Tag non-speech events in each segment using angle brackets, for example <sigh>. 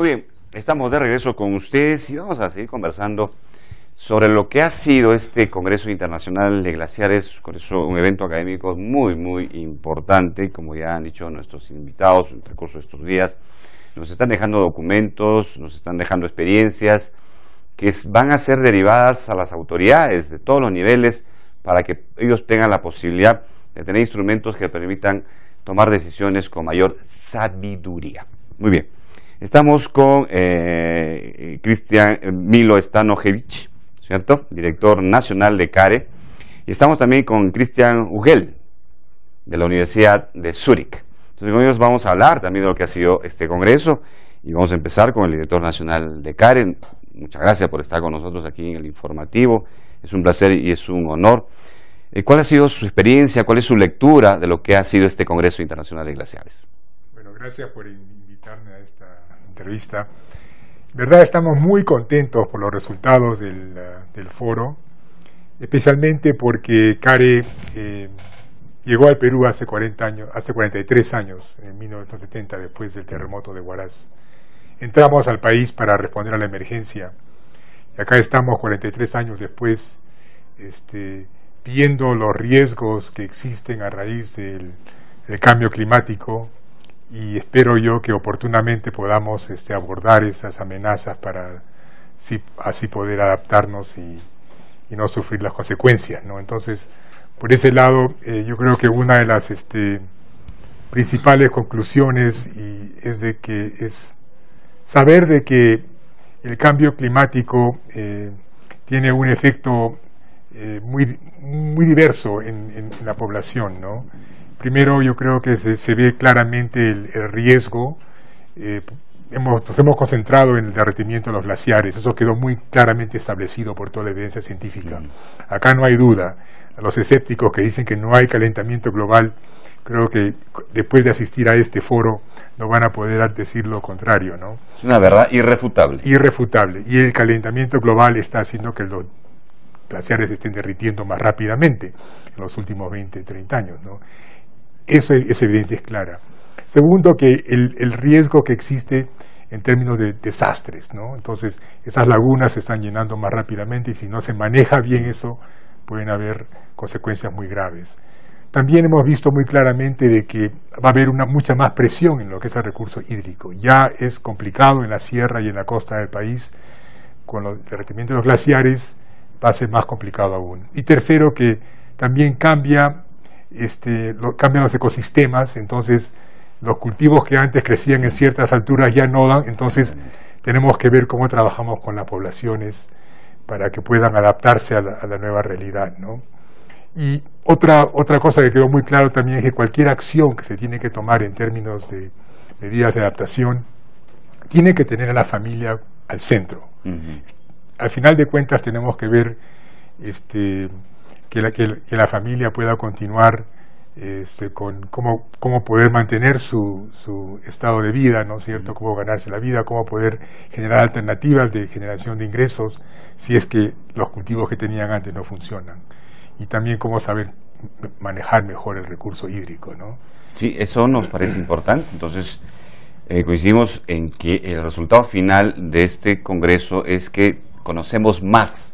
Muy bien, estamos de regreso con ustedes y vamos a seguir conversando sobre lo que ha sido este Congreso Internacional de Glaciares, eso un evento académico muy, muy importante, como ya han dicho nuestros invitados en el curso de estos días. Nos están dejando documentos, nos están dejando experiencias que van a ser derivadas a las autoridades de todos los niveles para que ellos tengan la posibilidad de tener instrumentos que permitan tomar decisiones con mayor sabiduría. Muy bien. Estamos con eh, Cristian Milo Stanojevich, ¿cierto? Director nacional de CARE. Y estamos también con Cristian Ugel, de la Universidad de Zúrich. Entonces, con ellos vamos a hablar también de lo que ha sido este congreso y vamos a empezar con el director nacional de CARE. Muchas gracias por estar con nosotros aquí en el informativo. Es un placer y es un honor. Eh, ¿Cuál ha sido su experiencia, cuál es su lectura de lo que ha sido este Congreso Internacional de Glaciares? Bueno, gracias por invitarme a esta verdad estamos muy contentos por los resultados del, eh, foro, especialmente porque CARE eh, llegó al Perú hace 40 años, hace 43 años, en 1970, después del terremoto de Huaraz. Entramos al país para responder a la emergencia. Y acá estamos 43 años después, este, viendo los riesgos que existen a raíz del cambio climático, y espero yo que oportunamente podamos este, abordar esas amenazas para así poder adaptarnos y, no sufrir las consecuencias. ¿no? Entonces, por ese lado, eh, yo creo que una de las este, principales conclusiones y es de que es saber de que el cambio climático eh, tiene un efecto eh, muy, muy diverso en la población, ¿no? Primero, yo creo que se, ve claramente el, riesgo. Eh, hemos, nos hemos concentrado en el derretimiento de los glaciares. Eso quedó muy claramente establecido por toda la evidencia científica. Acá no hay duda. Los escépticos que dicen que no hay calentamiento global, creo que después de asistir a este foro no van a poder decir lo contrario. ¿no? Es una verdad irrefutable. Irrefutable. Y el calentamiento global está haciendo que los glaciares estén derritiendo más rápidamente en los últimos 20, 30 años. ¿no? Esa, evidencia es clara. Segundo, que el, riesgo que existe en términos de desastres, ¿no? Entonces, esas lagunas se están llenando más rápidamente y si no se maneja bien eso, pueden haber consecuencias muy graves. También hemos visto muy claramente de que va a haber una mucha más presión en lo que es el recurso hídrico. Ya es complicado en la sierra y en la costa del país, con el derretimiento de los glaciares va a ser más complicado aún. Y tercero, que también cambia este, cambian los ecosistemas, entonces los cultivos que antes crecían en ciertas alturas ya no dan, entonces tenemos que ver cómo trabajamos con las poblaciones para que puedan adaptarse a la, nueva realidad. Y otra, otra cosa que quedó muy claro también es que cualquier acción que se tiene que tomar en términos de medidas de adaptación tiene que tener a la familia al centro. Al final de cuentas tenemos que ver este, que la, que, la familia pueda continuar este, con cómo, cómo poder mantener su, su estado de vida, ¿no es cierto? Cómo ganarse la vida, cómo poder generar alternativas de generación de ingresos si es que los cultivos que tenían antes no funcionan. Y también cómo saber manejar mejor el recurso hídrico, ¿no? Sí, eso nos parece importante. Entonces, eh, coincidimos en que el resultado final de este Congreso es que conocemos más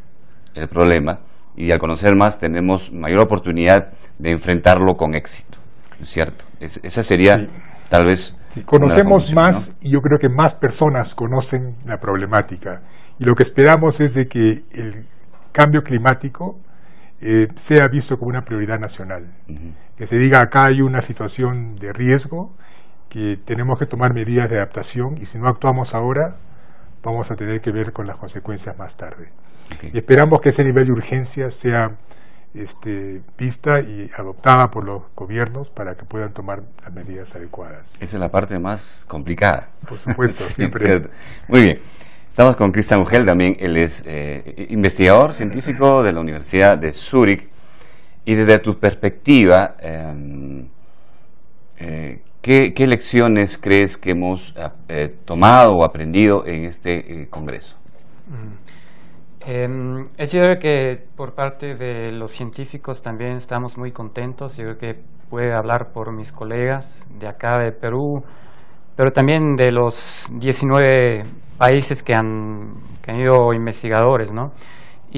el problema y al conocer más tenemos mayor oportunidad de enfrentarlo con éxito, es cierto? esa sería tal vez... conocemos más, y yo creo que más personas conocen la problemática, y lo que esperamos es de que el cambio climático eh, sea visto como una prioridad nacional, que se diga acá hay una situación de riesgo, que tenemos que tomar medidas de adaptación, y si no actuamos ahora, vamos a tener que ver con las consecuencias más tarde. Y esperamos que ese nivel de urgencia sea este, vista y adoptada por los gobiernos para que puedan tomar las medidas adecuadas. Esa es la parte más complicada. Por supuesto, <laughs> siempre. Muy bien. Estamos con Cristian Ugel también. Él es eh, investigador científico de la Universidad de Zurich Y desde tu perspectiva, em, eh, ¿Qué, lecciones crees que hemos eh, tomado o aprendido en este eh, Congreso? Mm. Em, es yo creo que por parte de los científicos también estamos muy contentos. Yo creo que puede hablar por mis colegas de acá de Perú, pero también de los 19 países que han, que ido investigadores, ¿no?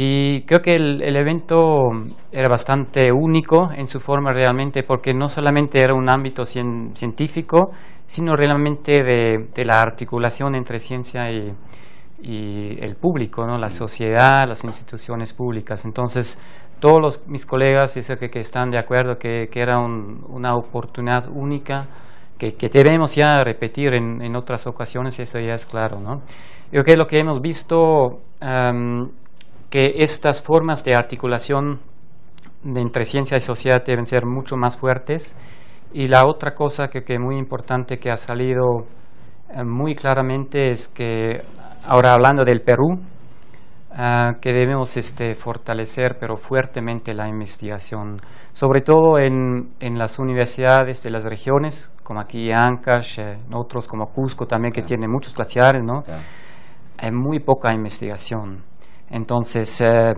Y creo que el, evento era bastante único en su forma realmente, porque no solamente era un ámbito científico, sino realmente de, la articulación entre ciencia y, el público, ¿no? la sociedad, las instituciones públicas. Entonces, todos los, mis colegas dicen que, que, están de acuerdo que, que era una oportunidad única que, que, debemos ya repetir en, otras ocasiones, eso ya es claro. ¿no? Yo creo que lo que hemos visto que estas formas de articulación entre ciencia y sociedad deben ser mucho más fuertes. Y la otra cosa que es muy importante que ha salido eh, muy claramente es que, ahora hablando del Perú, ah, que debemos este, fortalecer, pero fuertemente, la investigación, sobre todo en, las universidades de las regiones, como aquí Ancash, en eh, otros como Cusco también, que tiene muchos glaciares, ¿no? Hay muy poca investigación. Entonces, eh,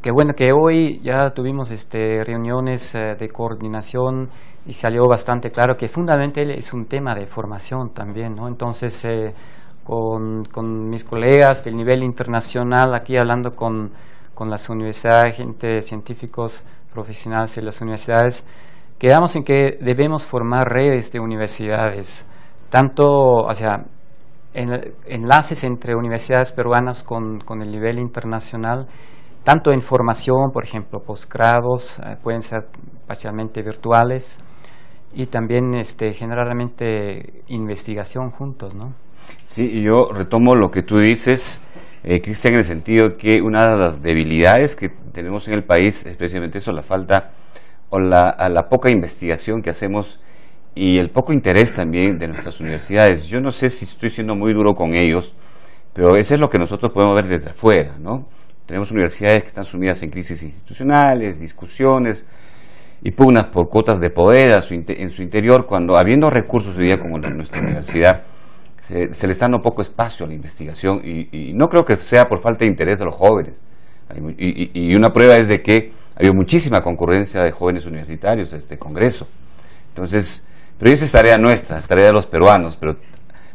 qué bueno que hoy ya tuvimos este, reuniones eh, de coordinación y salió bastante claro que fundamentalmente es un tema de formación también, ¿no? Entonces, eh, con, mis colegas del nivel internacional, aquí hablando con, las universidades, gente, científicos, profesionales de las universidades, quedamos en que debemos formar redes de universidades, tanto, o sea, enlaces entre universidades peruanas con, con, el nivel internacional, tanto en formación, por ejemplo, posgrados, eh, pueden ser parcialmente virtuales, y también este, generalmente investigación juntos, ¿no? Sí, y yo retomo lo que tú dices, eh, Cristian, en el sentido que una de las debilidades que tenemos en el país especialmente eso, la falta o la, la poca investigación que hacemos y el poco interés también de nuestras universidades. Yo no sé si estoy siendo muy duro con ellos, pero eso es lo que nosotros podemos ver desde afuera, ¿no? Tenemos universidades que están sumidas en crisis institucionales, discusiones y pugnas por cuotas de poder en su interior, cuando habiendo recursos hoy día como nuestra universidad, se, se le está dando poco espacio a la investigación y, no creo que sea por falta de interés de los jóvenes. Y, y una prueba es de que ha muchísima concurrencia de jóvenes universitarios a este Congreso. Entonces, pero esa es tarea nuestra, es tarea de los peruanos, pero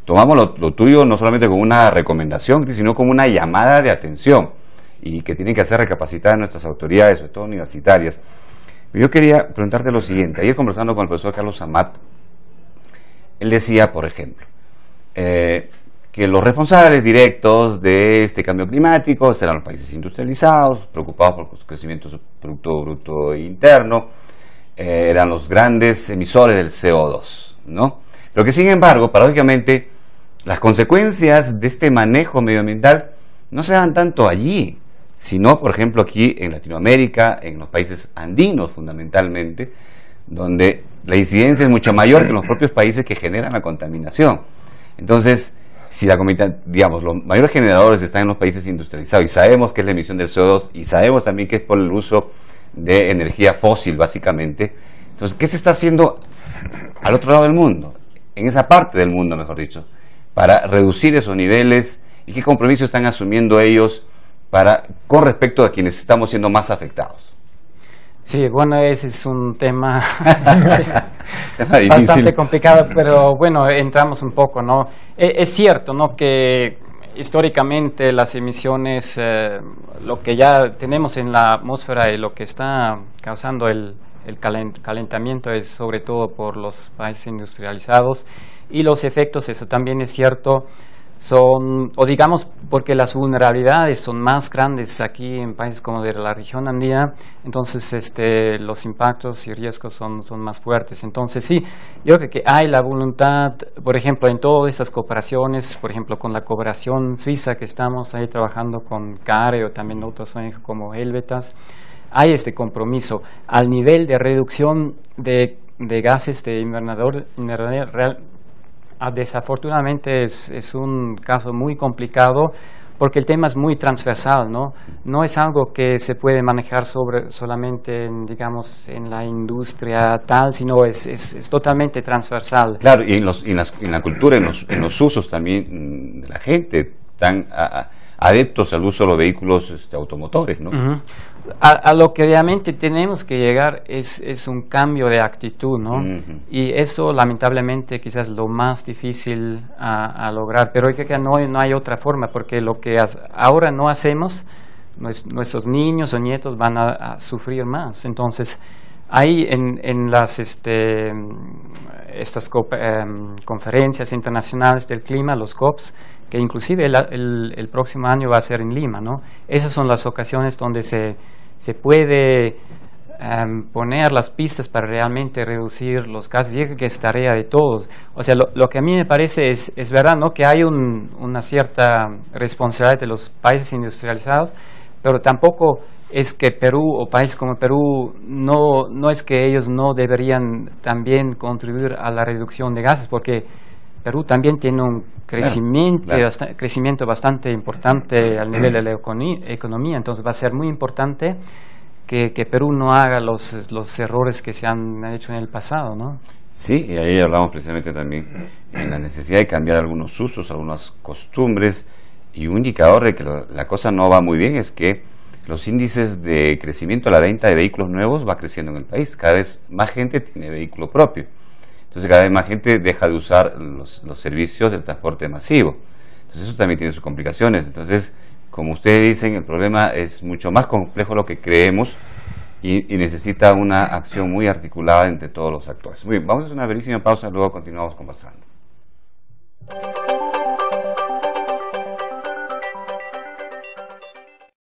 tomamos lo, tuyo no solamente como una recomendación, sino como una llamada de atención y que tienen que hacer recapacitar a nuestras autoridades, sobre todo universitarias. Yo quería preguntarte lo siguiente. Ayer conversando con el profesor Carlos Amat, él decía, por ejemplo, eh, que los responsables directos de este cambio climático serán los países industrializados, preocupados por su crecimiento de su Producto Bruto Interno, eh, eran los grandes emisores del CO2, ¿no? Pero que sin embargo, paradójicamente, las consecuencias de este manejo medioambiental no se dan tanto allí, sino, por ejemplo, aquí en Latinoamérica, en los países andinos fundamentalmente, donde la incidencia es mucho mayor que en los propios países que generan la contaminación. Entonces, si la digamos, los mayores generadores están en los países industrializados y sabemos que es la emisión del CO2 y sabemos también que es por el uso de energía fósil, básicamente. Entonces, ¿qué se está haciendo al otro lado del mundo? En esa parte del mundo, mejor dicho, para reducir esos niveles y qué compromiso están asumiendo ellos para, con respecto a quienes estamos siendo más afectados. Sí, bueno, ese es un tema, <laughs> este, <laughs> bastante complicado, pero bueno, entramos un poco, ¿no? E, es cierto, ¿no? Que históricamente las emisiones, eh, lo que ya tenemos en la atmósfera y lo que está causando el, calentamiento es sobre todo por los países industrializados y los efectos, eso también es cierto, son, o digamos, porque las vulnerabilidades son más grandes aquí en países como de la región andina, entonces este, los impactos y riesgos son, son más fuertes. Entonces sí, yo creo que hay la voluntad, por ejemplo, en todas esas cooperaciones, por ejemplo, con la cooperación suiza que estamos ahí trabajando con CARE o también otros como Helvetas, hay este compromiso al nivel de reducción de, gases de invernadero real, Ah, desafortunadamente es, es, un caso muy complicado porque el tema es muy transversal, ¿no? No es algo que se puede manejar sobre, solamente, en, digamos, en la industria tal, sino es, es, totalmente transversal. Claro, y en, los, las, en la cultura, en los, usos también de la gente, tan adeptos al uso de los vehículos este, automotores. ¿no? a, lo que realmente tenemos que llegar es, es un cambio de actitud, ¿no? Y eso lamentablemente quizás lo más difícil a, lograr, pero hay que no, no hay otra forma, porque lo que ahora no hacemos, nuestros niños o nietos van a, sufrir más. Entonces, ahí en, en las... Este, estas eh, conferencias internacionales del clima, los COPs, que inclusive el, próximo año va a ser en Lima. ¿no? Esas son las ocasiones donde se, se puede em, poner las pistas para realmente reducir los gases, y que es tarea de todos. O sea, lo, que a mí me parece es, verdad ¿no? que hay una cierta responsabilidad de los países industrializados, pero tampoco es que Perú o países como Perú no, no es que ellos no deberían también contribuir a la reducción de gases, porque Perú también tiene un crecimiento, crecimiento bastante importante al nivel de la economía, entonces va a ser muy importante que, Perú no haga los, errores que se han hecho en el pasado, ¿no? Sí, y ahí hablamos precisamente también en la necesidad de cambiar algunos usos, algunas costumbres, y un indicador de que la cosa no va muy bien es que los índices de crecimiento la venta de vehículos nuevos va creciendo en el país. Cada vez más gente tiene vehículo propio. Entonces cada vez más gente deja de usar los, servicios del transporte masivo. Entonces eso también tiene sus complicaciones. Entonces, como ustedes dicen, el problema es mucho más complejo de lo que creemos y, necesita una acción muy articulada entre todos los actores. Muy bien, vamos a hacer una brevísima pausa, y luego continuamos conversando.